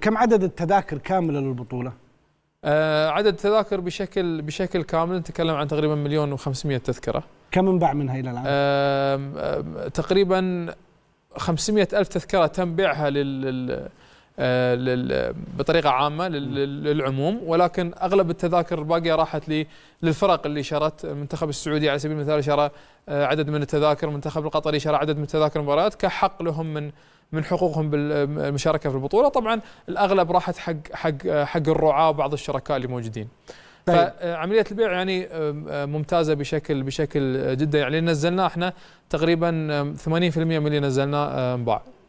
كم عدد التذاكر كامله للبطوله؟ آه عدد التذاكر بشكل بشكل كامل نتكلم عن تقريبا مليون و500 تذكره. كم انباع منها الى الان؟ آه تقريبا 500 ألف تذكرة تم بيعها لل آه، بطريقه عامه للعموم ولكن اغلب التذاكر الباقيه راحت للفرق اللي شرت المنتخب السعودي على سبيل المثال شرى آه، عدد من التذاكر المنتخب القطري شرى عدد من تذاكر المباريات كحق لهم من من حقوقهم بالمشاركه في البطوله طبعا الاغلب راحت حق حق حق الرعاه وبعض الشركاء اللي موجودين طيب. فعمليه البيع يعني ممتازه بشكل بشكل جدا يعني نزلنا احنا تقريبا 80% من اللي نزلناه انباع آه،